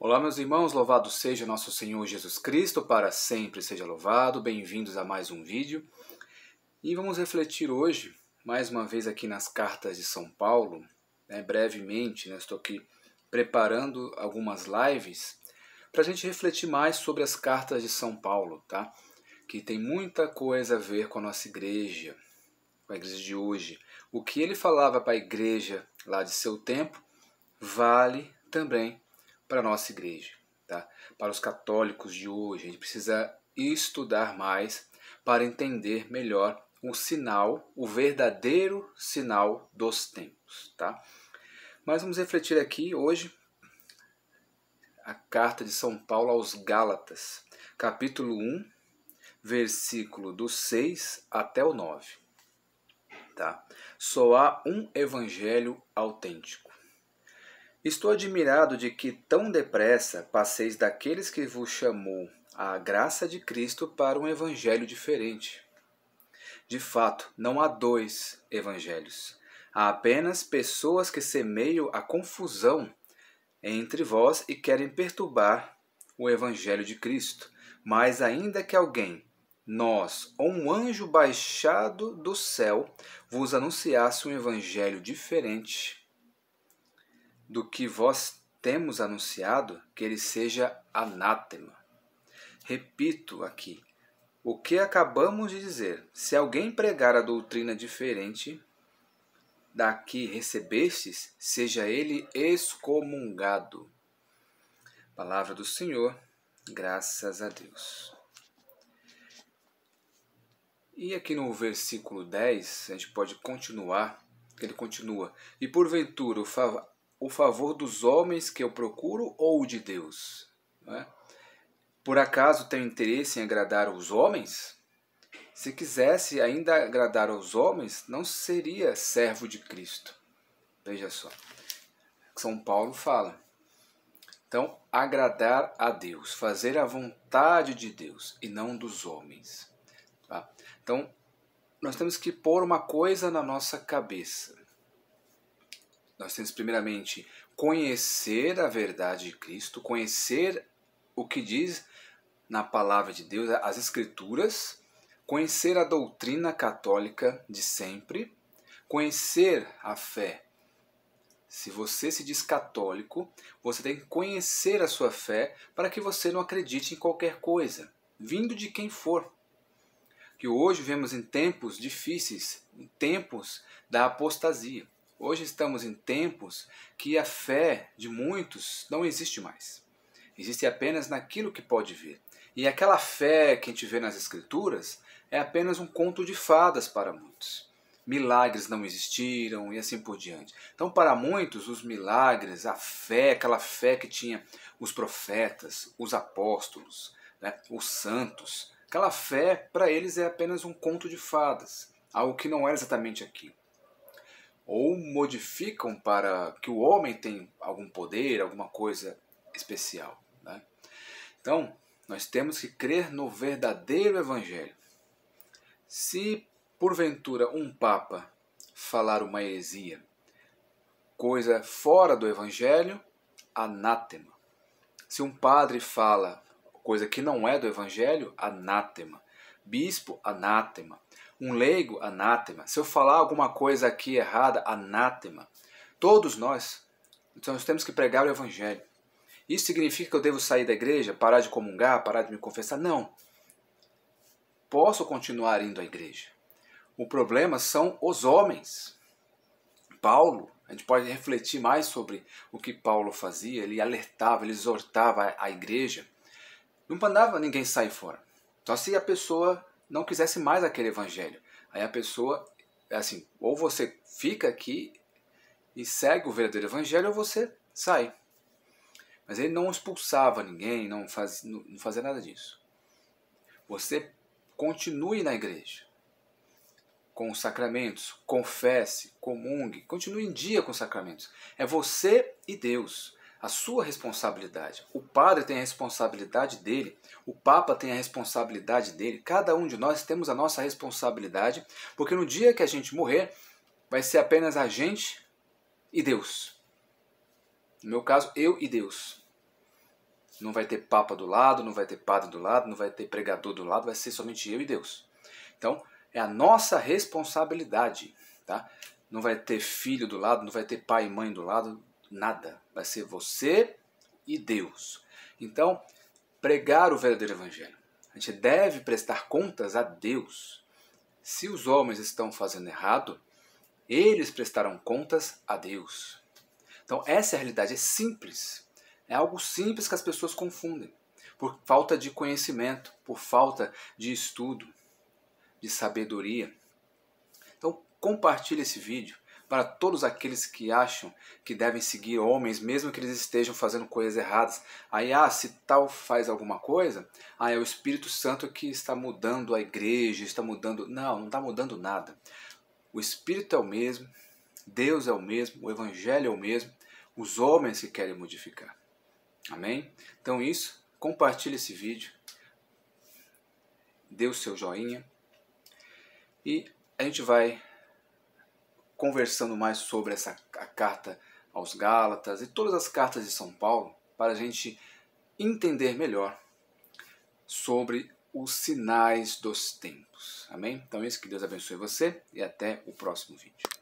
Olá, meus irmãos, louvado seja nosso Senhor Jesus Cristo, para sempre seja louvado. Bem-vindos a mais um vídeo. E vamos refletir hoje, mais uma vez aqui nas cartas de São Paulo, né, brevemente, né, estou aqui preparando algumas lives para a gente refletir mais sobre as cartas de São Paulo, tá? Que tem muita coisa a ver com a nossa igreja, com a igreja de hoje. O que ele falava para a igreja lá de seu tempo vale também para a nossa igreja, tá? para os católicos de hoje. A gente precisa estudar mais para entender melhor o sinal, o verdadeiro sinal dos tempos. Tá? Mas vamos refletir aqui hoje a carta de São Paulo aos Gálatas, capítulo 1, versículo do 6 até o 9. Tá? Só há um evangelho autêntico Estou admirado de que tão depressa passeis daqueles que vos chamou a graça de Cristo para um evangelho diferente. De fato, não há dois evangelhos. Há apenas pessoas que semeiam a confusão entre vós e querem perturbar o evangelho de Cristo. Mas ainda que alguém, nós ou um anjo baixado do céu, vos anunciasse um evangelho diferente do que vós temos anunciado, que ele seja anátema. Repito aqui o que acabamos de dizer. Se alguém pregar a doutrina diferente da que recebestes, seja ele excomungado. Palavra do Senhor, graças a Deus. E aqui no versículo 10, a gente pode continuar, ele continua. E porventura o, o favor dos homens que eu procuro ou o de Deus? É? Por acaso tenho interesse em agradar os homens? Se quisesse ainda agradar aos homens, não seria servo de Cristo. Veja só. São Paulo fala. Então, agradar a Deus, fazer a vontade de Deus e não dos homens. Tá? Então, nós temos que pôr uma coisa na nossa cabeça. Nós temos, primeiramente, conhecer a verdade de Cristo, conhecer o que diz na palavra de Deus, as Escrituras, conhecer a doutrina católica de sempre, conhecer a fé. Se você se diz católico, você tem que conhecer a sua fé para que você não acredite em qualquer coisa, vindo de quem for. Que hoje vemos em tempos difíceis, em tempos da apostasia. Hoje estamos em tempos que a fé de muitos não existe mais. Existe apenas naquilo que pode ver. E aquela fé que a gente vê nas Escrituras é apenas um conto de fadas para muitos. Milagres não existiram e assim por diante. Então, para muitos, os milagres, a fé, aquela fé que tinha os profetas, os apóstolos, né, os santos, aquela fé para eles é apenas um conto de fadas, algo que não é exatamente aquilo ou modificam para que o homem tenha algum poder, alguma coisa especial. Né? Então, nós temos que crer no verdadeiro Evangelho. Se porventura um Papa falar uma heresia, coisa fora do Evangelho, anátema. Se um padre fala coisa que não é do Evangelho, anátema. Bispo, anátema. Um leigo, anátema. Se eu falar alguma coisa aqui errada, anátema. Todos nós, então, nós temos que pregar o Evangelho. Isso significa que eu devo sair da igreja, parar de comungar, parar de me confessar? Não. Posso continuar indo à igreja. O problema são os homens. Paulo, a gente pode refletir mais sobre o que Paulo fazia, ele alertava, ele exortava a igreja. Não mandava ninguém sair fora. Só se a pessoa não quisesse mais aquele evangelho. Aí a pessoa, é assim, ou você fica aqui e segue o verdadeiro evangelho, ou você sai. Mas ele não expulsava ninguém, não, faz, não fazia nada disso. Você continue na igreja, com os sacramentos, confesse, comungue, continue em dia com os sacramentos. É você e Deus a sua responsabilidade. O padre tem a responsabilidade dele, o papa tem a responsabilidade dele, cada um de nós temos a nossa responsabilidade, porque no dia que a gente morrer, vai ser apenas a gente e Deus. No meu caso, eu e Deus. Não vai ter papa do lado, não vai ter padre do lado, não vai ter pregador do lado, vai ser somente eu e Deus. Então, é a nossa responsabilidade, tá? Não vai ter filho do lado, não vai ter pai e mãe do lado, nada. Vai ser você e Deus. Então, pregar o verdadeiro evangelho. A gente deve prestar contas a Deus. Se os homens estão fazendo errado, eles prestarão contas a Deus. Então, essa é a realidade, é simples. É algo simples que as pessoas confundem por falta de conhecimento, por falta de estudo, de sabedoria. Então, compartilhe esse vídeo para todos aqueles que acham que devem seguir homens, mesmo que eles estejam fazendo coisas erradas. Aí, ah, se tal faz alguma coisa, ah, é o Espírito Santo que está mudando a igreja, está mudando. Não, não está mudando nada. O Espírito é o mesmo, Deus é o mesmo, o Evangelho é o mesmo, os homens que querem modificar. Amém? Então, isso, compartilhe esse vídeo, dê o seu joinha e a gente vai conversando mais sobre essa a carta aos Gálatas e todas as cartas de São Paulo para a gente entender melhor sobre os sinais dos tempos. Amém? Então, é isso que Deus abençoe você e até o próximo vídeo.